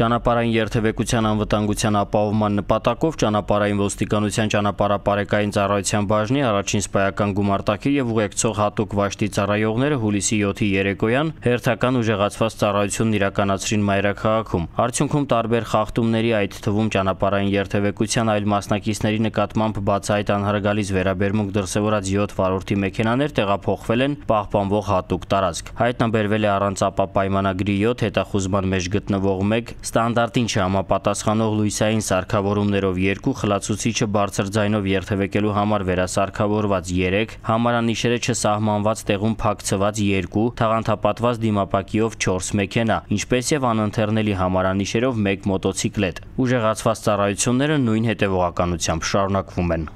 Ճանապարհային երթևեկության անվտանգության ապահովման նպատակով ճանապարհային ոստիկանության ճանապարհապարեկային ծառայության բաժնի առաջին սպայական գումարտակի եւ ուղեկցող հատուկ վաշտի ծառայողները հուլիսի 7-ի երեկոյան հերթական ուժեղացված ծառայությունն իրականացրին Մայրաքաղաքում։ Արդյունքում տարբեր խախտումների այդ թվում ճանապարհային երթևեկության այլ մասնակիցների նկատմամբ բացահայտ անհարգալից վերաբերմունք դրսևորած 7 վարորդի մեքենաներ տեղափոխվել են պահպանվող հատուկ տարածք։ Հայտնաբերվել է առանց ապա պայմանագրի 7 հետախուզման մեջ գտնվող 1 Ստանդարտին չհամապատասխանող լույսային սարքավորումներով 2 խլացուցիչը բարձր ձայնով երթևեկելու համար վերասարքավորված 3, համարանիշերը չսահմանված տեղում փակցված 2, թաղանթապատված դիմապակիով 4 մեքենա, ինչպես եւ անընթեռնելի համարանիշերով 1 մոտոցիկլետ։ Ուժեղացված ծառայությունները նույն հետևողականությամբ շարունակվում են։